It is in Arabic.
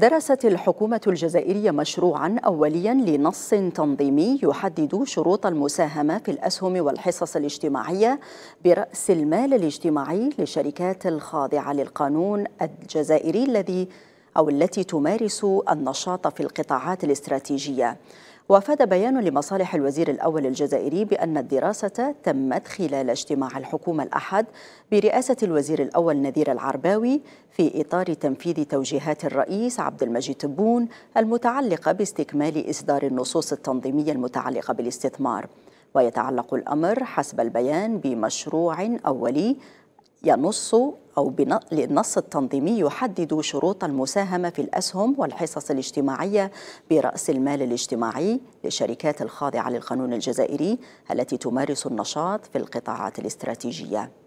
درست الحكومة الجزائرية مشروعا أوليا لنص تنظيمي يحدد شروط المساهمة في الأسهم والحصص الاجتماعية برأس المال الاجتماعي للشركات الخاضعة للقانون الجزائري الذي أو التي تمارس النشاط في القطاعات الاستراتيجية وافاد بيان لمصالح الوزير الأول الجزائري بأن الدراسة تمت خلال اجتماع الحكومة الأحد برئاسة الوزير الأول نذير العرباوي في إطار تنفيذ توجيهات الرئيس عبد المجيد تبون المتعلقة باستكمال إصدار النصوص التنظيمية المتعلقة بالاستثمار ويتعلق الأمر حسب البيان بمشروع أولي ينص أو النص التنظيمي يحدد شروط المساهمة في الأسهم والحصص الاجتماعية برأس المال الاجتماعي للشركات الخاضعة للقانون الجزائري التي تمارس النشاط في القطاعات الاستراتيجية